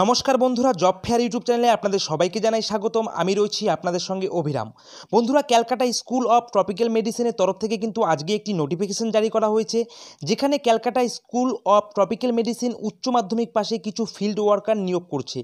নমস্কার বন্ধুরা job fair YouTube চ্যানেলে আপনাদের সবাইকে জানাই স্বাগতম আমি রয়েছি আপনাদের সঙ্গে অভিরাম বন্ধুরা ক্যালকাটা স্কুল অফ ট্রপিক্যাল মেডিসিনের তরফ থেকে কিন্তু আজকে একটি নোটিফিকেশন জারি করা হয়েছে যেখানে Calcutta school of tropical medicine উচ্চ মাধ্যমিক পাশে কিছু ফিল্ড ওয়ার্কার নিয়োগ করছে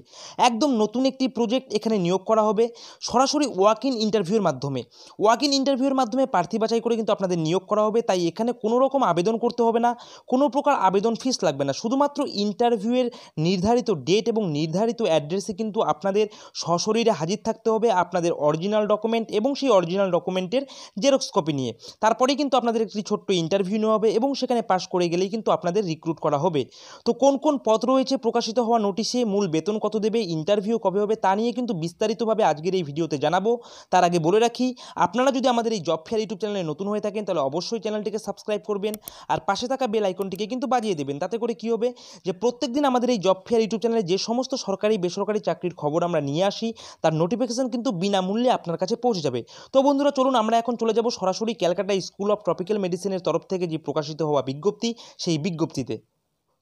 একদম নতুন একটি প্রজেক্ট এখানে নিয়োগ করা হবে সরাসরি ওয়াক ইন ইন্টারভিউর মাধ্যমে ওয়াক ইন ইন্টারভিউর মাধ্যমে প্রার্থী বাছাই করে কিন্তু আপনাদের নিয়োগ করা হবে তাই এখানে কোনো রকম আবেদন করতে হবে না কোনো প্রকার আবেদন ফিস লাগবে না শুধুমাত্র ইন্টারভিউয়ের নির্ধারিত ডেট এবং এবং নির্ধারিত অ্যাড্রেসে কিন্তু আপনাদের সশরীরে হাজির থাকতে হবে আপনাদের অরিজিনাল ডকুমেন্ট এবং সেই অরিজিনাল ডকুমেন্টের জেরক্স কপি নিয়ে তারপরেই কিন্তু আপনাদের একটি ছোট্ট ইন্টারভিউ নেওয়া হবে এবং সেখানে পাশ করে গেলেই কিন্তু আপনাদের রিক্রুট করা হবে তো কোন কোন পদ রয়েছে প্রকাশিত হওয়া নোটিশে মূল বেতন কত দেবে ইন্টারভিউ কবে হবে তা নিয়ে কিন্তু বিস্তারিতভাবে আজকের এই ভিডিওতে জানাবো তার আগে বলে রাখি আপনারা যদি আমাদের এই জব ফেয়ার ইউটিউব চ্যানেলে নতুন হয়ে থাকেন তাহলে অবশ্যই চ্যানেলটিকে সাবস্ক্রাইব করবেন আর পাশে থাকা বেল আইকনটিকে কিন্তু বাজিয়ে দেবেন তাতে করে কি হবে যে প্রত্যেক দিন আমাদের এই জব ফেয়ার ইউটিউব চ্যানেলে যে সমস্ত সরকারি বেসরকারি চাকরির খবর আমরা নিয়ে আসি তার নোটিফিকেশান কিন্তু বিনামূল্যে আপনার কাছে পৌঁছে যাবে তো বন্ধুরা চলুন আমরা এখন চলে যাব সরাসরি ক্যালকাটা স্কুল অফ ট্রপিক্যাল মেডিসিনের তরফ থেকে যে প্রকাশিত হওয়া বিজ্ঞপ্তি সেই বিজ্ঞপ্তিতে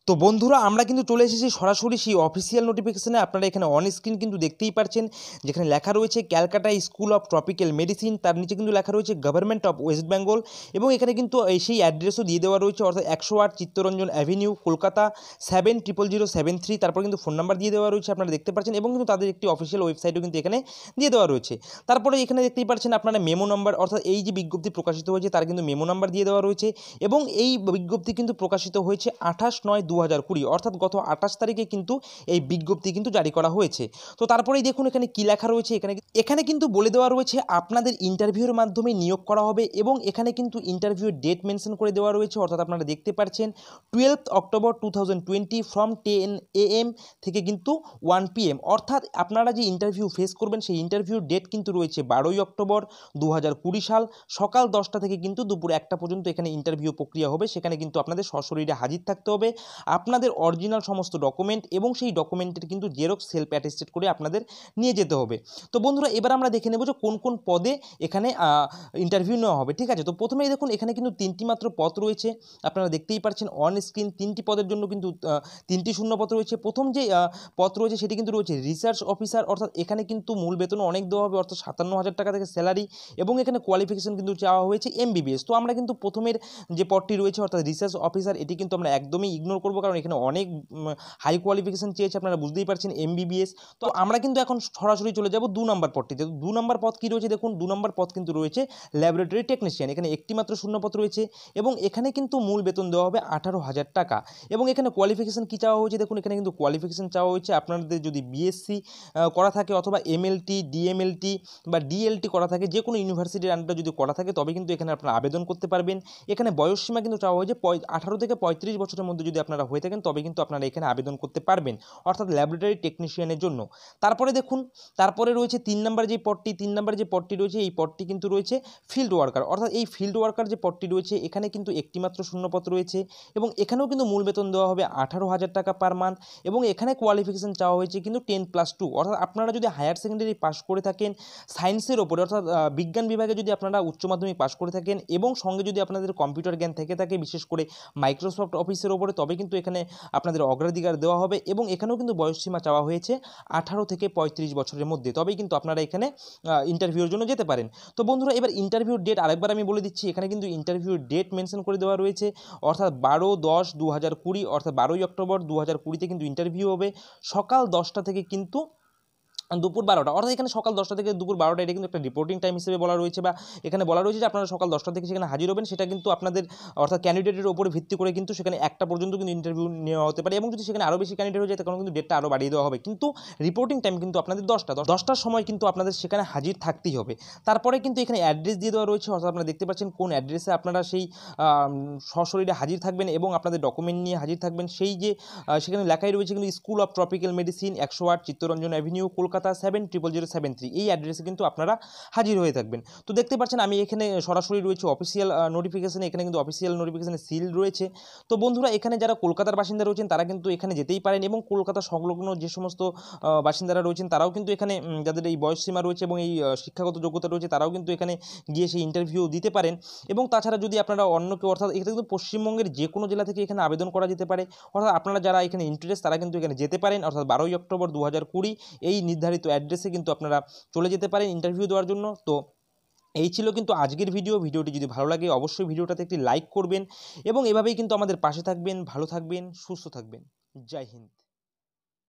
তো বন্ধুরা আমরা কিন্তু চলে এসেছি সরাসরি সেই অফিসিয়াল নোটিফিকেশানে আপনারা এখানে অন স্ক্রিন কিন্তু দেখতেই পারছেন যেখানে লেখা রয়েছে Calcutta school of tropical medicine তার নিচে কিন্তু লেখা রয়েছে গভর্নমেন্ট অফ ওয়েস্ট বেঙ্গল এবং এখানে কিন্তু সেই অ্যাড্রেসও দিয়ে দেওয়া রয়েছে অর্থাৎ একশো আট Chittaranjan avenue Kolkata seven triple zero seven three তারপর কিন্তু ফোন নাম্বার দিয়ে দেওয়া রয়েছে আপনারা দেখতে পাচ্ছেন এবং কিন্তু তাদের একটি অফিসিয়াল ওয়েবসাইটও কিন্তু এখানে দিয়ে দেওয়া রয়েছে তারপরে এখানে দেখতেই পাচ্ছেন আপনারা মেমো নাম্বার অর্থাৎ এই যে বিজ্ঞপ্তি প্রকাশিত হয়েছে তার কিন্তু মেমো নাম্বার দিয়ে দেওয়া রয়েছে এবং এই বিজ্ঞপ্তি কিন্তু প্রকাশিত হয়েছে আঠাশ নয় দু হাজার কুড়ি অর্থাৎ গত আঠাশ তারিখে কিন্তু এই বিজ্ঞপ্তি কিন্তু জারি করা হয়েছে তো তারপরেই দেখুন এখানে কী লেখা রয়েছে এখানে এখানে কিন্তু বলে দেওয়া রয়েছে আপনাদের ইন্টারভিউর মাধ্যমে নিয়োগ করা হবে এবং এখানে কিন্তু ইন্টারভিউর ডেট মেনশন করে দেওয়া রয়েছে অর্থাৎ আপনারা দেখতে পাচ্ছেন twelve October two thousand twenty from ten A M থেকে কিন্তু ওয়ান পি এম অর্থাৎ আপনারা যে ইন্টারভিউ ফেস করবেন সেই ইন্টারভিউর ডেট কিন্তু রয়েছে বারোই অক্টোবর দু সাল সকাল দশটা থেকে কিন্তু দুপুর একটা পর্যন্ত এখানে ইন্টারভিউ প্রক্রিয়া হবে সেখানে কিন্তু আপনাদের সশরীরে হাজির থাকতে হবে আপনাদের অরিজিনাল সমস্ত ডকুমেন্ট এবং সেই ডকুমেন্টের কিন্তু জেরক্স সেলফ অ্যাটেস্টেড করে আপনাদের নিয়ে যেতে হবে তো বন্ধুরা এবার আমরা দেখে নেব যে কোন কোন পদে এখানে ইন্টারভিউ নেওয়া হবে ঠিক আছে তো প্রথমেই দেখুন এখানে কিন্তু তিনটি মাত্র পদ রয়েছে আপনারা দেখতেই পাচ্ছেন অন স্ক্রিন তিনটি পদের জন্য কিন্তু তিনটি শূন্যপদ রয়েছে প্রথম যে পদ রয়েছে সেটি কিন্তু রয়েছে রিসার্চ অফিসার অর্থাৎ এখানে কিন্তু মূল বেতন অনেক দেওয়া হবে অর্থাৎ সাতান্ন হাজার টাকা থেকে স্যালারি এবং এখানে কোয়ালিফিকেশন কিন্তু চাওয়া হয়েছে এমবিবিএস তো আমরা কিন্তু প্রথমের যে পদটি রয়েছে অর্থাৎ রিসার্চ অফিসার এটি কিন্তু আমরা একদমই ইগনোর করব করবো কারণ এখানে অনেক হাই কোয়ালিফিকেশান চেয়েছে আপনারা বুঝতেই পারছেন এমবিবিএস তো আমরা কিন্তু এখন সরাসরি চলে যাব দু নম্বর পদটিতে দু নম্বর পদ কী রয়েছে দেখুন দু নম্বর পদ কিন্তু রয়েছে ল্যাবরেটরি টেকনিশিয়ান এখানে একটি মাত্র শূন্যপদ রয়েছে এবং এখানে কিন্তু মূল বেতন দেওয়া হবে আঠারো হাজার টাকা এবং এখানে কোয়ালিফিকেশান কী চাওয়া হয়েছে দেখুন এখানে কিন্তু কোয়ালিফিকেশান চাওয়া হয়েছে আপনাদের যদি বিএসসি করা থাকে অথবা এমএলটি ডিএমএলটি বা ডিএলটি করা থাকে যে কোনো ইউনিভার্সিটির আন্ডারে যদি করা থাকে তবে কিন্তু এখানে আপনারা আবেদন করতে পারবেন এখানে বয়সসীমা কিন্তু চাওয়া হয়েছে আঠারো থেকে পঁয়ত্রিশ বছরের মধ্যে যদি আপনার আপনারা হয়ে থাকেন তবে কিন্তু আপনারা এখানে আবেদন করতে পারবেন অর্থাৎ ল্যাবরেটরি টেকনিশিয়ানের জন্য তারপরে দেখুন তারপরে রয়েছে তিন নম্বর যে পটটি তিন নম্বর যে পদটি রয়েছে এই পদটি কিন্তু রয়েছে ফিল্ড ওয়ার্কার অর্থাৎ এই ফিল্ড ওয়ার্কার যে পদটি রয়েছে এখানে কিন্তু একটিমাত্র শূন্যপদ রয়েছে এবং এখানেও কিন্তু মূল বেতন দেওয়া হবে আঠারো হাজার টাকা পার মান্থ এবং এখানে কোয়ালিফিকেশান চাওয়া হয়েছে কিন্তু টেন প্লাস টু অর্থাৎ আপনারা যদি হায়ার সেকেন্ডারি পাস করে থাকেন সায়েন্সের ওপরে অর্থাৎ বিজ্ঞান বিভাগে যদি আপনারা উচ্চ মাধ্যমিক পাস করে থাকেন এবং সঙ্গে যদি আপনাদের কম্পিউটার জ্ঞান থেকে থাকে বিশেষ করে মাইক্রোসফট অফিসের ওপরে তবে কিন্তু কিন্তু এখানে আপনাদের অগ্রাধিকার দেওয়া হবে এবং এখানেও কিন্তু বয়সসীমা চাওয়া হয়েছে আঠারো থেকে পঁয়ত্রিশ বছরের মধ্যে তবেই কিন্তু আপনারা এখানে ইন্টারভিউর জন্য যেতে পারেন তো বন্ধুরা এবার ইন্টারভিউর ডেট আরেকবার আমি বলে দিচ্ছি এখানে কিন্তু ইন্টারভিউর ডেট মেনশন করে দেওয়া রয়েছে অর্থাৎ বারো দশ দু হাজার কুড়ি অর্থাৎ বারোই অক্টোবর দু হাজার কুড়িতে কিন্তু ইন্টারভিউ হবে সকাল দশটা থেকে কিন্তু দুপুর বারোটা অর্থাৎ এখানে সকাল দশটা থেকে দুপুর বারোটা এটা কিন্তু একটা রিপোর্টিং টাইম হিসেবে বলা রয়েছে বা এখানে বলা রয়েছে যে আপনারা সকাল দশটা থেকে সেখানে হাজির হবেন সেটা কিন্তু আপনাদের অর্থাৎ ক্যান্ডিডেটের উপরে ভিত্তি করে কিন্তু সেখানে একটা পর্যন্ত কিন্তু ইন্টারভিউ নেওয়া হতে পারে এবং যদি সেখানে আরও বেশি ক্যান্ডিডেট হয়ে যায় তখন কিন্তু ডেটটা আরও বাড়িয়ে দেওয়া হবে কিন্তু রিপোর্টিং টাইম কিন্তু আপনাদের দশটা দশটার সময় কিন্তু আপনাদের সেখানে হাজির থাকতেই হবে তারপরে কিন্তু এখানে অ্যাড্রেস দিয়ে দেওয়া রয়েছে অর্থাৎ আপনারা দেখতে পাচ্ছেন কোন অ্যাড্রেসে আপনারা সেই সশরীরে হাজির থাকবেন এবং আপনাদের ডকুমেন্ট নিয়ে হাজির থাকবেন সেই যে সেখানে লেখাই রয়েছে কিন্তু স্কুল অফ ট্রপিক্যাল মেডিসিন একশো আট Chittaranjan avenue Kolkata Kolkata seven triple zero seven three এই অ্যাড্রেসে কিন্তু আপনারা হাজির হয়ে থাকবেন তো দেখতে পাচ্ছেন আমি এখানে সরাসরি রয়েছে অফিসিয়াল নোটিফিকেশানে এখানে কিন্তু অফিসিয়াল নোটিফিকেশানে সিল রয়েছে তো বন্ধুরা এখানে যারা কলকাতার বাসিন্দা রয়েছেন তারা কিন্তু এখানে যেতেই পারেন এবং কলকাতা সংলগ্ন যে সমস্ত বাসিন্দারা রয়েছেন তারাও কিন্তু এখানে যাদের এই বয়সসীমা রয়েছে এবং এই শিক্ষাগত যোগ্যতা রয়েছে তারাও কিন্তু এখানে গিয়ে সেই ইন্টারভিউ দিতে পারেন এবং তাছাড়া যদি আপনারা অন্য কেউ অর্থাৎ এখানে কিন্তু পশ্চিমবঙ্গের যে কোনো জেলা থেকে এখানে আবেদন করা যেতে পারে অর্থাৎ আপনারা যারা এখানে ইন্টারেস্ট তারা কিন্তু এখানে যেতে পারেন অর্থাৎ বারোই অক্টোবর দু এই নির্ধারিত নির্ধারিত অ্যাড্রেসে কিন্তু আপনারা চলে যেতে পারেন ইন্টারভিউ দেওয়ার জন্য তো এই ছিল কিন্তু আজকের ভিডিও ভিডিওটি যদি ভালো লাগে অবশ্যই ভিডিওটাতে একটি লাইক করবেন এবং এভাবেই কিন্তু আমাদের পাশে থাকবেন ভালো থাকবেন সুস্থ থাকবেন জয় হিন্দ